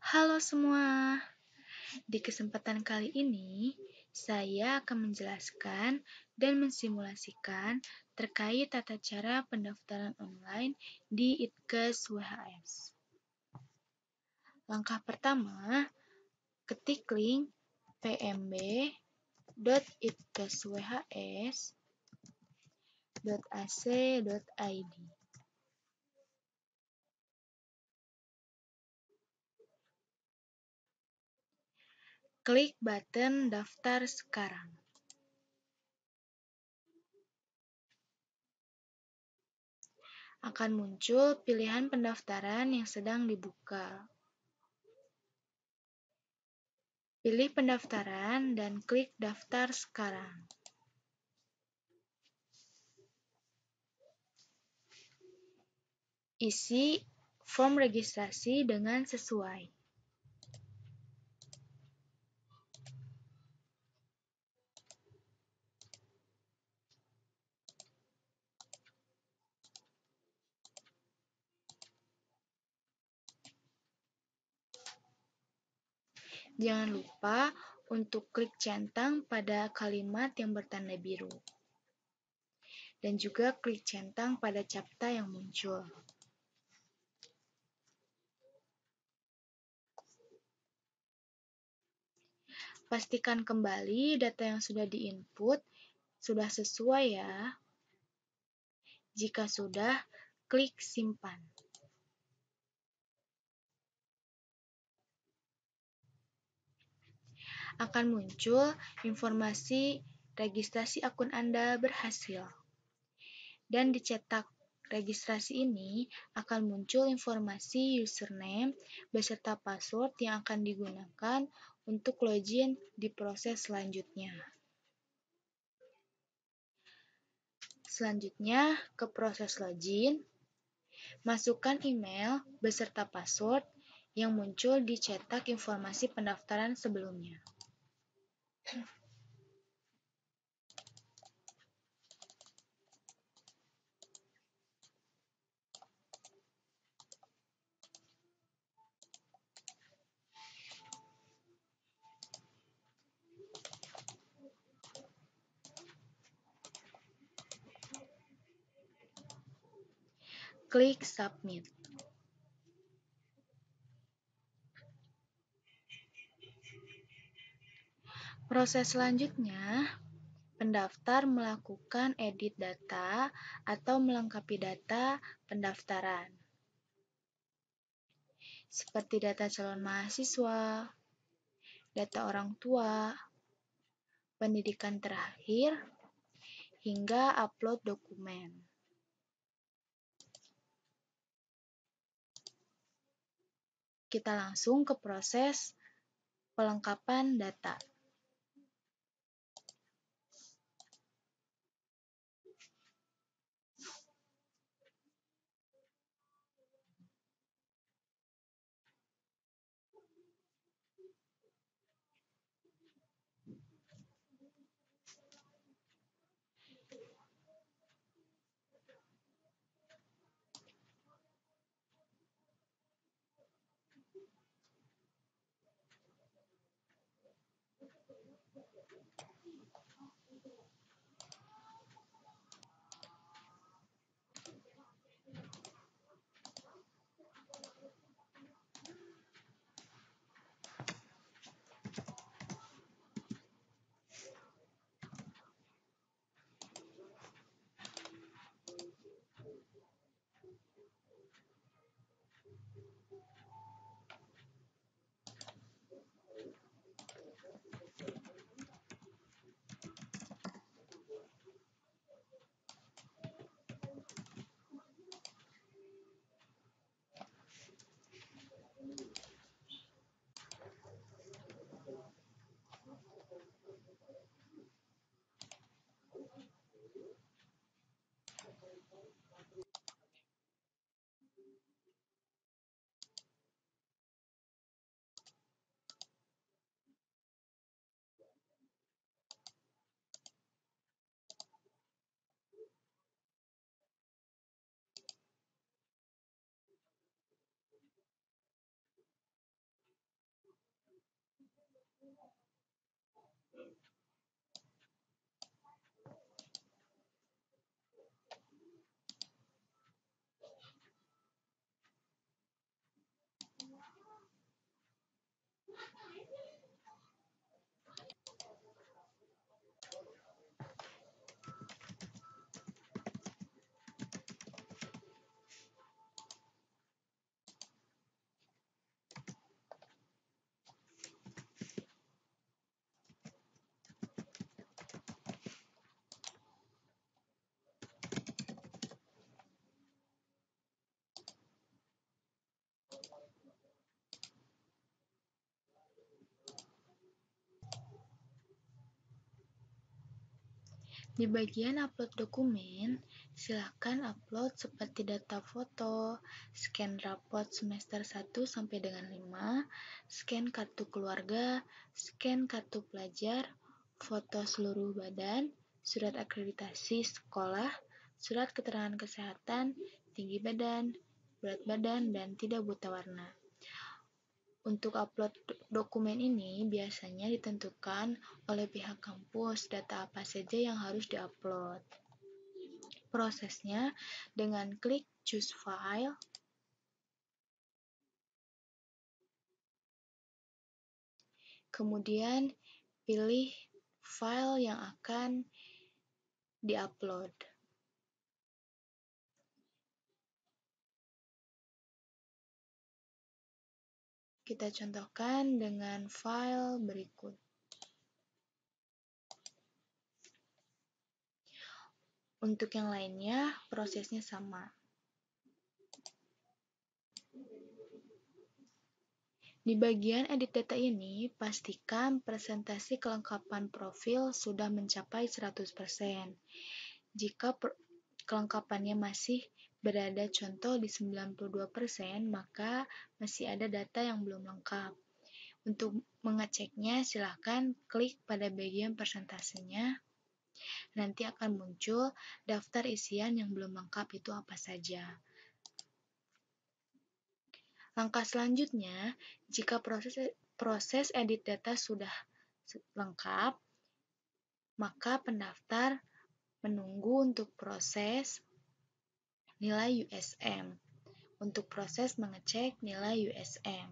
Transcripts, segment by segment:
Halo semua. Di kesempatan kali ini, saya akan menjelaskan dan mensimulasikan terkait tata cara pendaftaran online di ITKES WHS. Langkah pertama, ketik link pmb.itkeswhs.ac.id. Klik button daftar sekarang. Akan muncul pilihan pendaftaran yang sedang dibuka. Pilih pendaftaran dan klik daftar sekarang. Isi form registrasi dengan sesuai. Jangan lupa untuk klik centang pada kalimat yang bertanda biru. Dan juga klik centang pada capta yang muncul. Pastikan kembali data yang sudah diinput sudah sesuai ya. Jika sudah, klik simpan. akan muncul informasi registrasi akun Anda berhasil. Dan di cetak registrasi ini akan muncul informasi username beserta password yang akan digunakan untuk login di proses selanjutnya. Selanjutnya, ke proses login, masukkan email beserta password yang muncul di cetak informasi pendaftaran sebelumnya. Klik submit. Proses selanjutnya, pendaftar melakukan edit data atau melengkapi data pendaftaran. Seperti data calon mahasiswa, data orang tua, pendidikan terakhir, hingga upload dokumen. Kita langsung ke proses pelengkapan data. Gracias. Di bagian upload dokumen, silakan upload seperti data foto, scan rapot semester 1 sampai dengan 5, scan kartu keluarga, scan kartu pelajar, foto seluruh badan, surat akreditasi sekolah, surat keterangan kesehatan, tinggi badan, berat badan, dan tidak buta warna. Untuk upload dokumen ini biasanya ditentukan oleh pihak kampus data apa saja yang harus diupload. Prosesnya dengan klik choose file Kemudian pilih file yang akan diupload. Kita contohkan dengan file berikut. Untuk yang lainnya, prosesnya sama. Di bagian edit data ini, pastikan presentasi kelengkapan profil sudah mencapai 100%. Jika kelengkapannya masih berada contoh di 92%, maka masih ada data yang belum lengkap. Untuk mengeceknya, silahkan klik pada bagian persentasenya. Nanti akan muncul daftar isian yang belum lengkap itu apa saja. Langkah selanjutnya, jika proses, proses edit data sudah lengkap, maka pendaftar menunggu untuk proses nilai USM untuk proses mengecek nilai USM.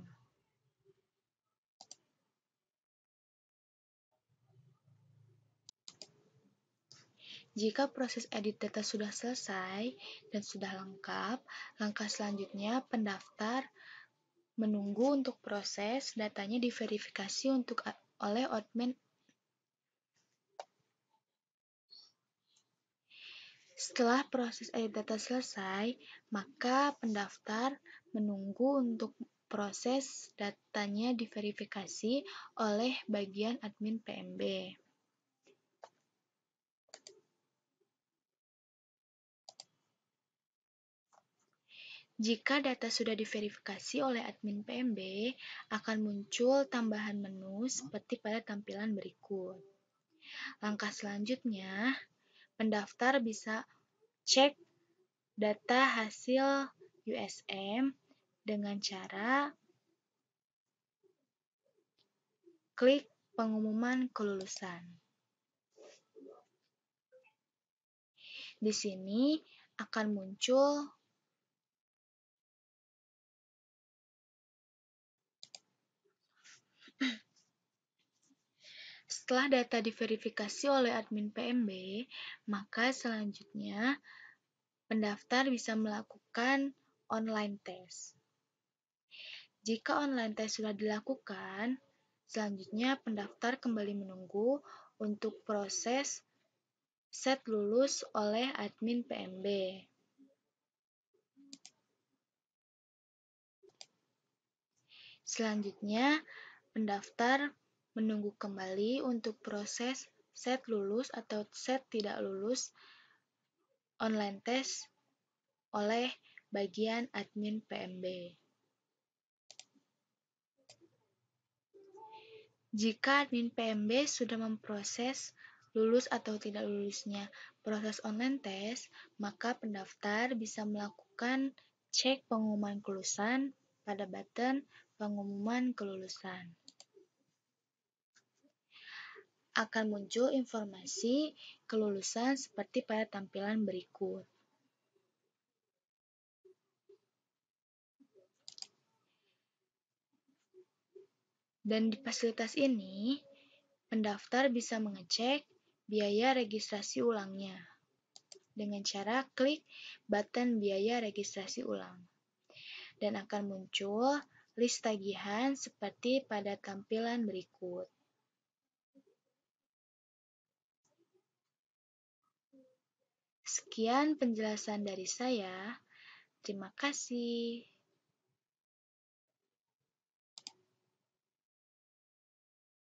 Jika proses edit data sudah selesai dan sudah lengkap, langkah selanjutnya pendaftar menunggu untuk proses datanya diverifikasi untuk oleh admin Setelah proses edit data selesai, maka pendaftar menunggu untuk proses datanya diverifikasi oleh bagian admin PMB. Jika data sudah diverifikasi oleh admin PMB, akan muncul tambahan menu seperti pada tampilan berikut. Langkah selanjutnya, pendaftar bisa cek data hasil USM dengan cara klik pengumuman kelulusan. Di sini akan muncul Setelah data diverifikasi oleh admin PMB, maka selanjutnya pendaftar bisa melakukan online test. Jika online test sudah dilakukan, selanjutnya pendaftar kembali menunggu untuk proses set lulus oleh admin PMB. Selanjutnya, pendaftar menunggu kembali untuk proses set lulus atau set tidak lulus online test oleh bagian admin PMB. Jika admin PMB sudah memproses lulus atau tidak lulusnya proses online test, maka pendaftar bisa melakukan cek pengumuman kelulusan pada button pengumuman kelulusan akan muncul informasi kelulusan seperti pada tampilan berikut. Dan di fasilitas ini, pendaftar bisa mengecek biaya registrasi ulangnya dengan cara klik button biaya registrasi ulang. Dan akan muncul list tagihan seperti pada tampilan berikut. Sekian penjelasan dari saya. Terima kasih.